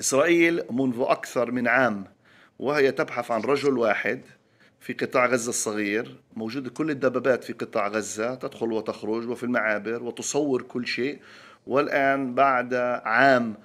إسرائيل منذ أكثر من عام وهي تبحث عن رجل واحد في قطاع غزة الصغير موجود كل الدبابات في قطاع غزة تدخل وتخرج وفي المعابر وتصور كل شيء والآن بعد عام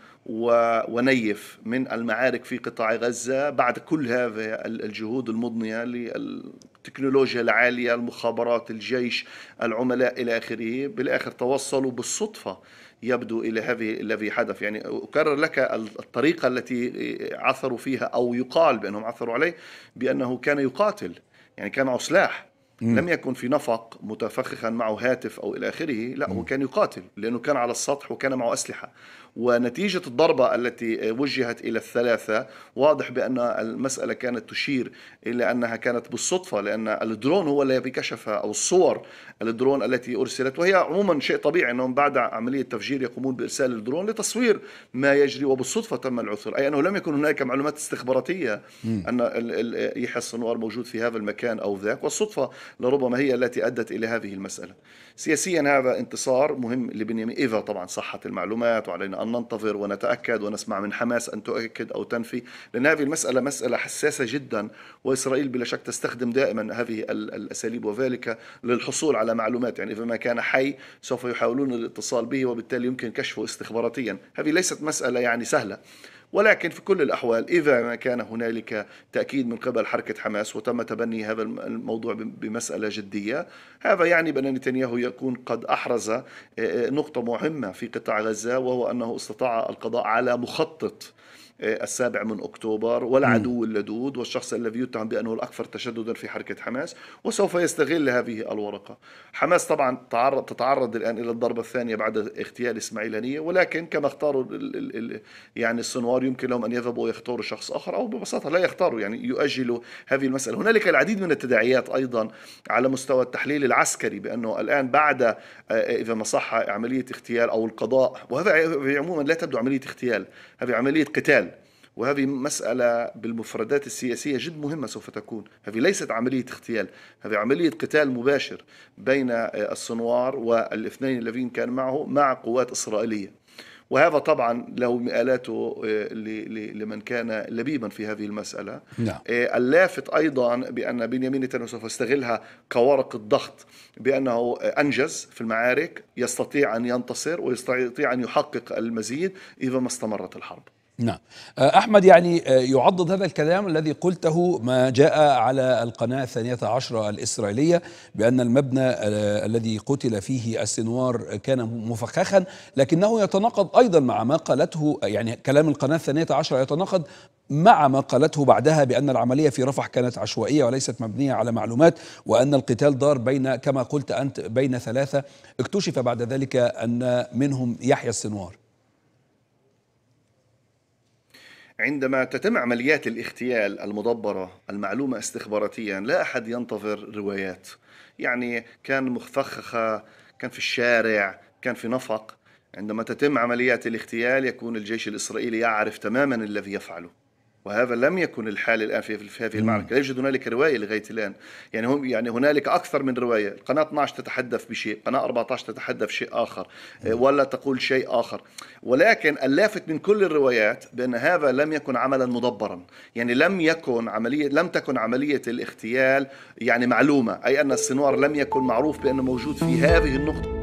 ونيف من المعارك في قطاع غزة بعد كل هذه الجهود المضنية للتكنولوجيا العالية المخابرات الجيش العملاء إلى آخره بالآخر توصلوا بالصدفة يبدو الى هذه الذي حدث يعني اكرر لك الطريقه التي عثروا فيها او يقال بانهم عثروا عليه بانه كان يقاتل يعني كان معه سلاح مم. لم يكن في نفق متفخخا معه هاتف او الى اخره لا مم. هو كان يقاتل لانه كان على السطح وكان معه اسلحه ونتيجه الضربه التي وجهت الى الثلاثه واضح بان المساله كانت تشير الى انها كانت بالصدفه لان الدرون هو الذي كشفها او الصور الدرون التي ارسلت وهي عموما شيء طبيعي انهم بعد عمليه تفجير يقومون بارسال الدرون لتصوير ما يجري وبالصدفه تم العثور اي انه لم يكن هناك معلومات استخباراتيه ان يحيى السنوار موجود في هذا المكان او ذاك والصدفه لربما هي التي أدت إلى هذه المسألة سياسيا هذا انتصار مهم لبنيامين إذا طبعا صحت المعلومات وعلينا أن ننتظر ونتأكد ونسمع من حماس أن تؤكد أو تنفي لأن هذه المسألة مسألة حساسة جدا وإسرائيل بلا شك تستخدم دائما هذه الأساليب وذلك للحصول على معلومات يعني إذا ما كان حي سوف يحاولون الاتصال به وبالتالي يمكن كشفه استخباراتيا هذه ليست مسألة يعني سهلة ولكن في كل الأحوال إذا ما كان هنالك تأكيد من قبل حركة حماس وتم تبني هذا الموضوع بمسألة جدية هذا يعني بأن نتنياهو يكون قد أحرز آه، آه، نقطة مهمة في قطاع غزة وهو أنه استطاع القضاء على مخطط آه، السابع من اكتوبر والعدو اللدود والشخص الذي يتهم بانه الاكثر تشددا في حركه حماس وسوف يستغل هذه الورقه. حماس طبعا تعرض تتعرض الان الى الضربه الثانيه بعد اغتيال اسماعيل هنيه ولكن كما اختاروا يعني الصنوات الأمر يمكن لهم أن يذهبوا ويختاروا شخص آخر أو ببساطة لا يختاروا يعني يؤجلوا هذه المسألة هنالك العديد من التداعيات أيضا على مستوى التحليل العسكري بأنه الآن بعد آه، إذا ما صح عملية اغتيال أو القضاء وهذا عموما لا تبدو عملية اغتيال هذه عملية قتال وهذه مسألة بالمفردات السياسية جد مهمة سوف تكون هذه ليست عملية اغتيال هذه عملية قتال مباشر بين آه، الصنوار والاثنين الذين كان معه مع قوات إسرائيلية وهذا طبعا له مآلاته آه، لمن كان لبيبا في هذه المسألة نعم. آه، اللافت أيضا بأن بنيامين نتنياهو سوف يستغلها كورقة ضغط بأنه آه، أنجز في المعارك يستطيع أن ينتصر ويستطيع أن يحقق المزيد إذا ما استمرت الحرب نعم آه، أحمد يعني آه، يعضد هذا الكلام الذي قلته ما جاء على القناة الثانية عشرة الإسرائيلية بأن المبنى آه، الذي قتل فيه السنوار كان مفخخا لكنه يتناقض أيضا مع ما قالته يعني كلام القناة الثانية عشرة يتناقض مع ما قالته بعدها بأن العملية في رفح كانت عشوائية وليست مبنية على معلومات وأن القتال دار بين كما قلت أنت بين ثلاثة اكتشف بعد ذلك أن منهم يحيى السنوار عندما تتم عمليات الاغتيال المدبرة المعلومة استخباراتيا لا أحد ينتظر روايات يعني كان مفخخة كان في الشارع كان في نفق عندما تتم عمليات الاغتيال يكون الجيش الإسرائيلي يعرف تماما الذي يفعله وهذا لم يكن الحال الان في, هذه المعركه لا يوجد هنالك روايه لغايه الان يعني هم يعني هنالك اكثر من روايه القناه 12 تتحدث بشيء قناه 14 تتحدث شيء اخر آه، ولا تقول شيء اخر ولكن اللافت من كل الروايات بان هذا لم يكن عملا مدبرا يعني لم يكن عمليه لم تكن عمليه الاغتيال يعني معلومه اي ان السنوار لم يكن معروف بانه موجود في هذه النقطه